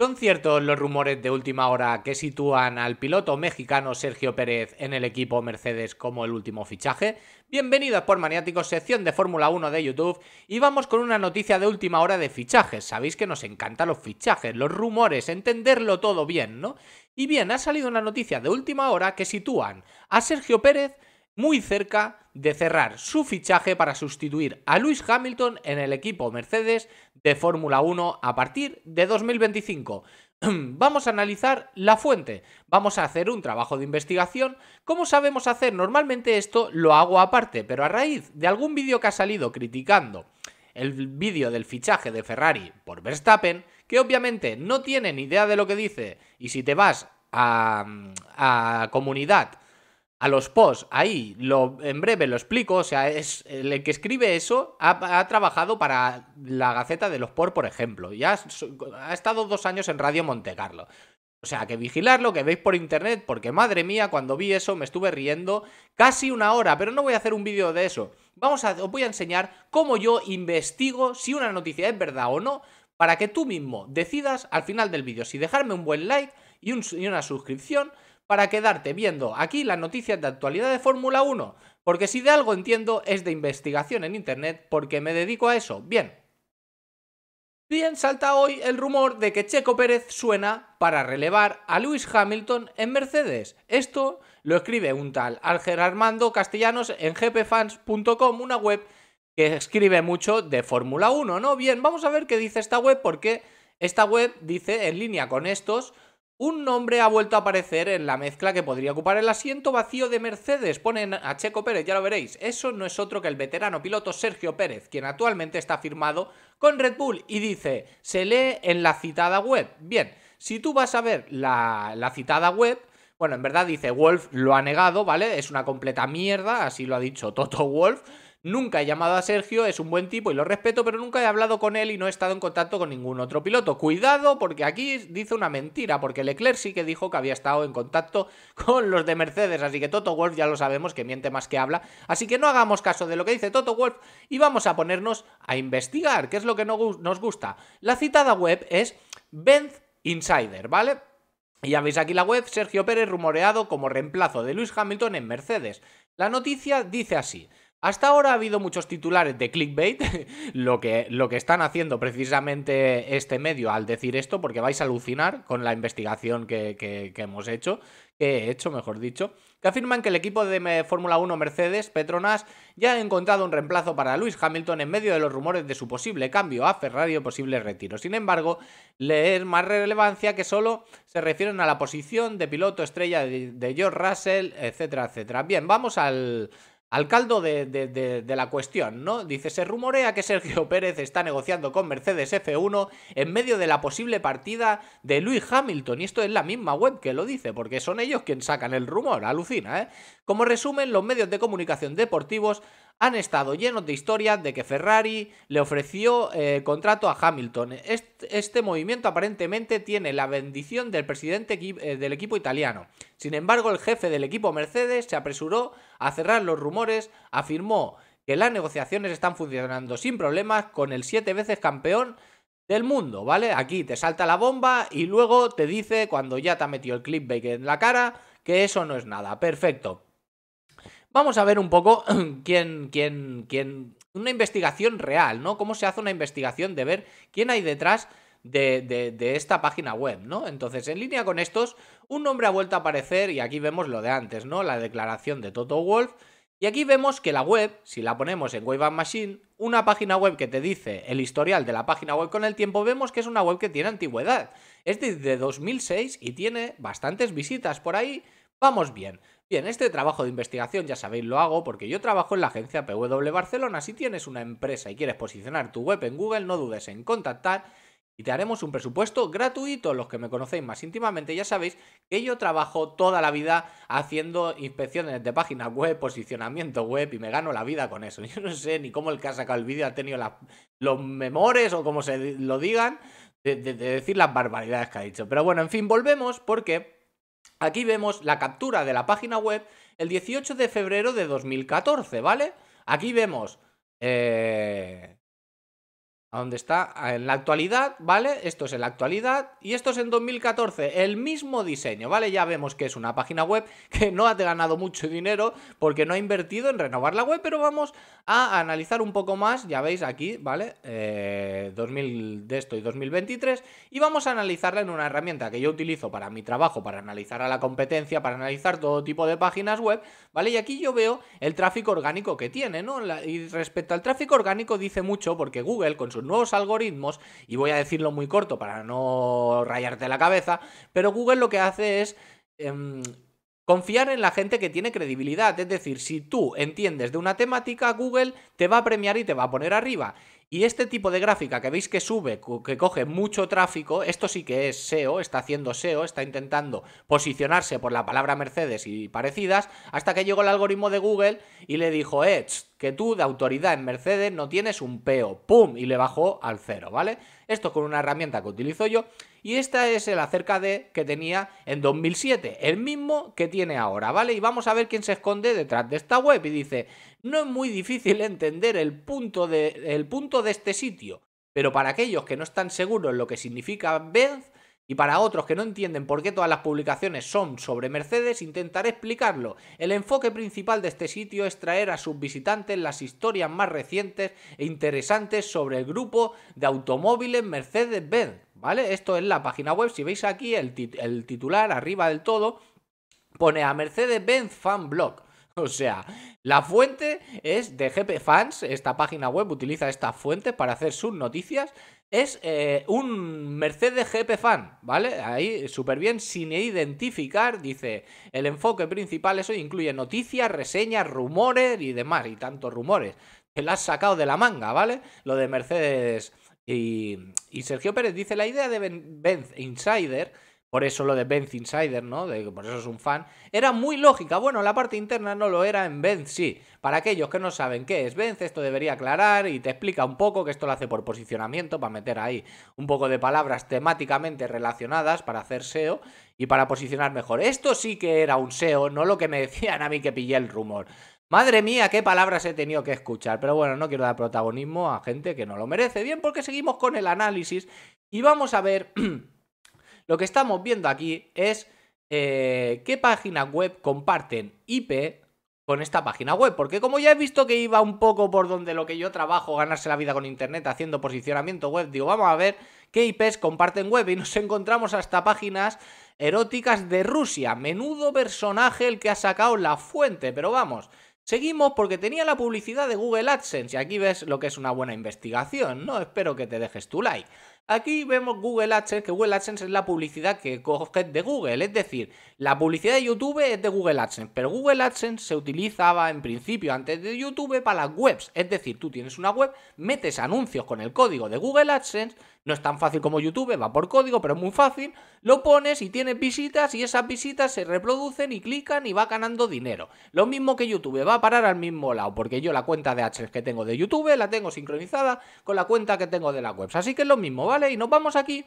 Son ciertos los rumores de última hora que sitúan al piloto mexicano Sergio Pérez en el equipo Mercedes como el último fichaje. Bienvenidos por Maniáticos, sección de Fórmula 1 de YouTube y vamos con una noticia de última hora de fichajes. Sabéis que nos encantan los fichajes, los rumores, entenderlo todo bien, ¿no? Y bien, ha salido una noticia de última hora que sitúan a Sergio Pérez muy cerca de cerrar su fichaje para sustituir a Lewis Hamilton en el equipo Mercedes de Fórmula 1 a partir de 2025. Vamos a analizar la fuente, vamos a hacer un trabajo de investigación. Como sabemos hacer? Normalmente esto lo hago aparte, pero a raíz de algún vídeo que ha salido criticando el vídeo del fichaje de Ferrari por Verstappen, que obviamente no tiene ni idea de lo que dice, y si te vas a, a comunidad a los posts. Ahí lo, en breve lo explico. O sea, es, el que escribe eso ha, trabajado para la Gaceta de los Por, por ejemplo. Y ha, estado dos años en Radio Montecarlo. O sea, que vigilarlo, que veis por internet, porque madre mía, cuando vi eso me estuve riendo casi una hora, pero no voy a hacer un vídeo de eso. Vamos a, os voy a enseñar cómo yo investigo si una noticia es verdad o no, para que tú mismo decidas al final del vídeo si dejarme un buen like y una suscripción para quedarte viendo aquí las noticias de actualidad de Fórmula 1, porque si de algo entiendo es de investigación en Internet, porque me dedico a eso. Bien. Bien, salta hoy el rumor de que Checo Pérez suena para relevar a Lewis Hamilton en Mercedes. Esto lo escribe un tal Álger Armando Castellanos en gpfans.com, una web que escribe mucho de Fórmula 1, ¿no? Bien, vamos a ver qué dice esta web, porque esta web dice, en línea con estos, un nombre ha vuelto a aparecer en la mezcla que podría ocupar el asiento vacío de Mercedes. Ponen a Checo Pérez, ya lo veréis. Eso no es otro que el veterano piloto Sergio Pérez, quien actualmente está firmado con Red Bull y dice, se lee en la citada web. Bien, si tú vas a ver la, la citada web, bueno, en verdad dice Wolf lo ha negado, ¿vale? Es una completa mierda, así lo ha dicho Toto Wolf. Nunca he llamado a Sergio, es un buen tipo y lo respeto, pero nunca he hablado con él y no he estado en contacto con ningún otro piloto. Cuidado, porque aquí dice una mentira, porque Leclerc sí que dijo que había estado en contacto con los de Mercedes, así que Toto Wolf ya lo sabemos que miente más que habla. Así que no hagamos caso de lo que dice Toto Wolf y vamos a ponernos a investigar, que es lo que no nos gusta. La citada web es Benz Insider, ¿vale? Y ya veis aquí la web, Sergio Pérez rumoreado como reemplazo de Luis Hamilton en Mercedes. La noticia dice así. Hasta ahora ha habido muchos titulares de clickbait, lo que, lo que están haciendo precisamente este medio al decir esto, porque vais a alucinar con la investigación que, hemos hecho, que he hecho, mejor dicho, que afirman que el equipo de Fórmula 1 Mercedes, Petronas, ya ha encontrado un reemplazo para Lewis Hamilton en medio de los rumores de su posible cambio a Ferrari o posible retiro. Sin embargo, leer más relevancia que solo se refieren a la posición de piloto estrella de, de George Russell, etcétera, etcétera. Bien, vamos al, al caldo de, la cuestión, ¿no? Dice, se rumorea que Sergio Pérez está negociando con Mercedes F1 en medio de la posible partida de Lewis Hamilton. Y esto es la misma web que lo dice, porque son ellos quienes sacan el rumor, alucina, ¿eh? Como resumen, los medios de comunicación deportivos han estado llenos de historias de que Ferrari le ofreció eh, contrato a Hamilton. Este, movimiento aparentemente tiene la bendición del presidente eh, del equipo italiano. Sin embargo, el jefe del equipo Mercedes se apresuró a cerrar los rumores, afirmó que las negociaciones están funcionando sin problemas con el siete veces campeón del mundo, ¿vale? Aquí te salta la bomba y luego te dice, cuando ya te ha metido el clickbait en la cara, que eso no es nada. Perfecto. Vamos a ver un poco quién, quién, quién, una investigación real, ¿no? Cómo se hace una investigación de ver quién hay detrás de, de, esta página web, ¿no? Entonces, en línea con estos, un nombre ha vuelto a aparecer y aquí vemos lo de antes, ¿no? La declaración de Toto Wolf. Y aquí vemos que la web, si la ponemos en Wave Machine, una página web que te dice el historial de la página web con el tiempo, vemos que es una web que tiene antigüedad. Es de 2006 y tiene bastantes visitas por ahí. Vamos bien. Bien, este trabajo de investigación ya sabéis lo hago porque yo trabajo en la agencia PW Barcelona. Si tienes una empresa y quieres posicionar tu web en Google, no dudes en contactar y te haremos un presupuesto gratuito. Los que me conocéis más íntimamente ya sabéis que yo trabajo toda la vida haciendo inspecciones de páginas web, posicionamiento web y me gano la vida con eso. Yo no sé ni cómo el que ha sacado el vídeo ha tenido los memores o como se lo digan de decir las barbaridades que ha dicho. Pero bueno, en fin, volvemos porque Aquí vemos la captura de la página web el 18 de febrero de 2014, ¿vale? Aquí vemos eh, a está en la actualidad, ¿vale? Esto es en la actualidad y esto es en 2014, el mismo diseño, ¿vale? Ya vemos que es una página web que no ha ganado mucho dinero porque no ha invertido en renovar la web, pero vamos a analizar un poco más, ya veis aquí, ¿vale? 2000 eh, de esto y 2023 y vamos a analizarla en una herramienta que yo utilizo para mi trabajo, para analizar a la competencia, para analizar todo tipo de páginas web, ¿vale? Y aquí yo veo el tráfico orgánico que tiene, ¿no? y respecto al tráfico orgánico dice mucho porque Google con su nuevos algoritmos, y voy a decirlo muy corto para no rayarte la cabeza, pero Google lo que hace es... Em, confiar en la gente que tiene credibilidad, es decir, si tú entiendes de una temática, Google te va a premiar y te va a poner arriba. Y este tipo de gráfica que veis que sube, que coge mucho tráfico, esto sí que es SEO, está haciendo SEO, está intentando posicionarse por la palabra Mercedes y parecidas, hasta que llegó el algoritmo de Google y le dijo, Edge, eh, que tú de autoridad en Mercedes no tienes un peo, ¡pum! Y le bajó al cero, ¿vale? Esto con una herramienta que utilizo yo y esta es el acerca de que tenía en 2007, el mismo que tiene ahora, ¿vale? Y vamos a ver quién se esconde detrás de esta web y dice, no es muy difícil entender el punto de, este sitio, pero para aquellos que no están seguros lo que significa Benz y para otros que no entienden por qué todas las publicaciones son sobre Mercedes, intentaré explicarlo. El enfoque principal de este sitio es traer a sus visitantes las historias más recientes e interesantes sobre el grupo de automóviles Mercedes-Benz. ¿Vale? Esto es la página web. Si veis aquí el, el titular arriba del todo, pone a Mercedes-Benz Fan Blog. O sea, la fuente es de GP Fans, esta página web utiliza esta fuente para hacer sus noticias. Es eh, un Mercedes GP Fan, ¿vale? Ahí súper bien, sin identificar, dice, el enfoque principal eso incluye noticias, reseñas, rumores y demás, y tantos rumores. Que la has sacado de la manga, ¿vale? Lo de Mercedes y, y Sergio Pérez dice, la idea de Benz Insider por eso lo de Benz Insider, ¿no? De por eso es un fan. Era muy lógica. Bueno, la parte interna no lo era en Benz, sí. Para aquellos que no saben qué es Benz, esto debería aclarar y te explica un poco que esto lo hace por posicionamiento, para meter ahí un poco de palabras temáticamente relacionadas para hacer SEO y para posicionar mejor. Esto sí que era un SEO, no lo que me decían a mí que pillé el rumor. Madre mía, qué palabras he tenido que escuchar. Pero bueno, no quiero dar protagonismo a gente que no lo merece. Bien, porque seguimos con el análisis y vamos a ver Lo que estamos viendo aquí es eh, qué páginas web comparten IP con esta página web. Porque como ya he visto que iba un poco por donde lo que yo trabajo, ganarse la vida con internet haciendo posicionamiento web, digo, vamos a ver qué IPs comparten web y nos encontramos hasta páginas eróticas de Rusia. Menudo personaje el que ha sacado la fuente, pero vamos. Seguimos porque tenía la publicidad de Google AdSense y aquí ves lo que es una buena investigación, ¿no? Espero que te dejes tu like. Aquí vemos Google AdSense, que Google AdSense es la publicidad que coge de Google, es decir, la publicidad de YouTube es de Google AdSense, pero Google AdSense se utilizaba en principio antes de YouTube para las webs, es decir, tú tienes una web, metes anuncios con el código de Google AdSense, no es tan fácil como YouTube, va por código, pero es muy fácil, lo pones y tienes visitas y esas visitas se reproducen y clican y va ganando dinero. Lo mismo que YouTube, va a parar al mismo lado, porque yo la cuenta de AdSense que tengo de YouTube la tengo sincronizada con la cuenta que tengo de las webs, así que es lo mismo, ¿vale? Y nos vamos aquí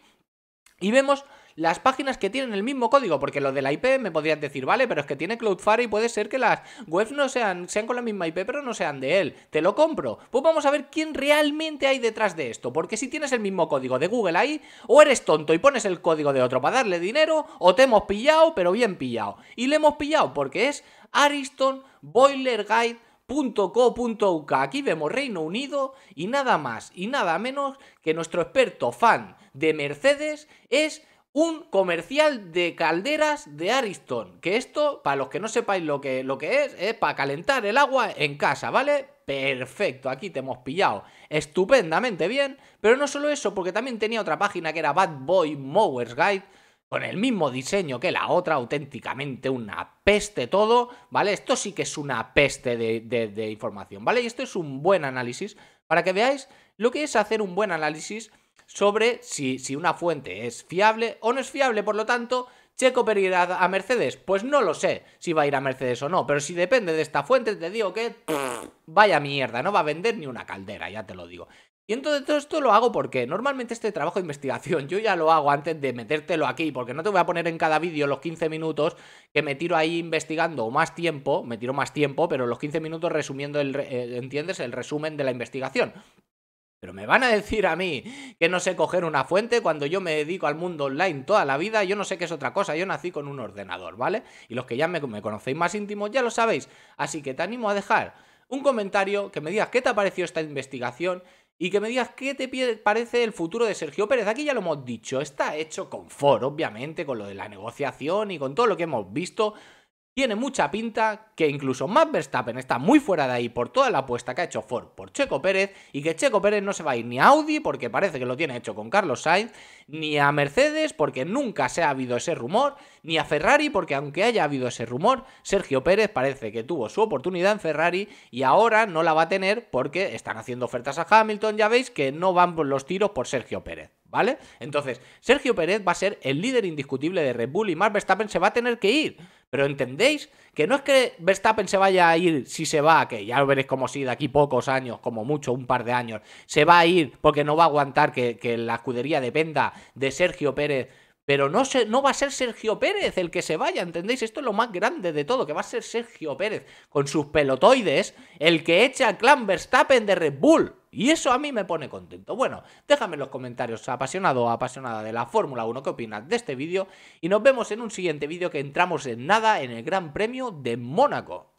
y vemos las páginas que tienen el mismo código, porque lo de la IP me podrías decir, vale, pero es que tiene Cloudflare y puede ser que las webs no sean, sean con la misma IP, pero no sean de él. Te lo compro. Pues vamos a ver quién realmente hay detrás de esto, porque si tienes el mismo código de Google ahí, o eres tonto y pones el código de otro para darle dinero, o te hemos pillado, pero bien pillado. Y le hemos pillado porque es Ariston Boiler Guide .co.uk. Aquí vemos Reino Unido y nada más y nada menos que nuestro experto fan de Mercedes es un comercial de calderas de Ariston. Que esto, para los que no sepáis lo que, lo que es, es para calentar el agua en casa, ¿vale? Perfecto, aquí te hemos pillado estupendamente bien. Pero no solo eso, porque también tenía otra página que era Bad Boy Mowers Guide con el mismo diseño que la otra, auténticamente una peste todo, ¿vale? Esto sí que es una peste de, información, ¿vale? Y esto es un buen análisis para que veáis lo que es hacer un buen análisis sobre si, si una fuente es fiable o no es fiable, por lo tanto, Checo ¿perirá a Mercedes, pues no lo sé si va a ir a Mercedes o no, pero si depende de esta fuente te digo que vaya mierda, no va a vender ni una caldera, ya te lo digo. Y entonces todo esto lo hago porque normalmente este trabajo de investigación yo ya lo hago antes de metértelo aquí, porque no te voy a poner en cada vídeo los 15 minutos que me tiro ahí investigando o más tiempo, me tiro más tiempo, pero los 15 minutos resumiendo, el, eh, ¿entiendes? El resumen de la investigación. Pero me van a decir a mí que no sé coger una fuente cuando yo me dedico al mundo online toda la vida, yo no sé qué es otra cosa, yo nací con un ordenador, ¿vale? Y los que ya me, conocéis más íntimos ya lo sabéis, así que te animo a dejar un comentario, que me digas qué te ha parecido esta investigación, y que me digas qué te parece el futuro de Sergio Pérez. Aquí ya lo hemos dicho, está hecho con for, obviamente, con lo de la negociación y con todo lo que hemos visto. Tiene mucha pinta que incluso Max Verstappen está muy fuera de ahí por toda la apuesta que ha hecho Ford por Checo Pérez y que Checo Pérez no se va a ir ni a Audi porque parece que lo tiene hecho con Carlos Sainz, ni a Mercedes porque nunca se ha habido ese rumor, ni a Ferrari porque aunque haya habido ese rumor, Sergio Pérez parece que tuvo su oportunidad en Ferrari y ahora no la va a tener porque están haciendo ofertas a Hamilton, ya veis que no van por los tiros por Sergio Pérez. ¿Vale? Entonces, Sergio Pérez va a ser el líder indiscutible de Red Bull y Max Verstappen se va a tener que ir pero entendéis que no es que Verstappen se vaya a ir si se va, que ya lo veréis como si de aquí pocos años, como mucho, un par de años, se va a ir porque no va a aguantar que, que la escudería dependa de Sergio Pérez pero no, se, no va a ser Sergio Pérez el que se vaya, ¿entendéis? Esto es lo más grande de todo, que va a ser Sergio Pérez con sus pelotoides el que echa a Clan Verstappen de Red Bull. Y eso a mí me pone contento. Bueno, déjame en los comentarios, apasionado o apasionada de la Fórmula 1, qué opinas de este vídeo. Y nos vemos en un siguiente vídeo que entramos en nada en el Gran Premio de Mónaco.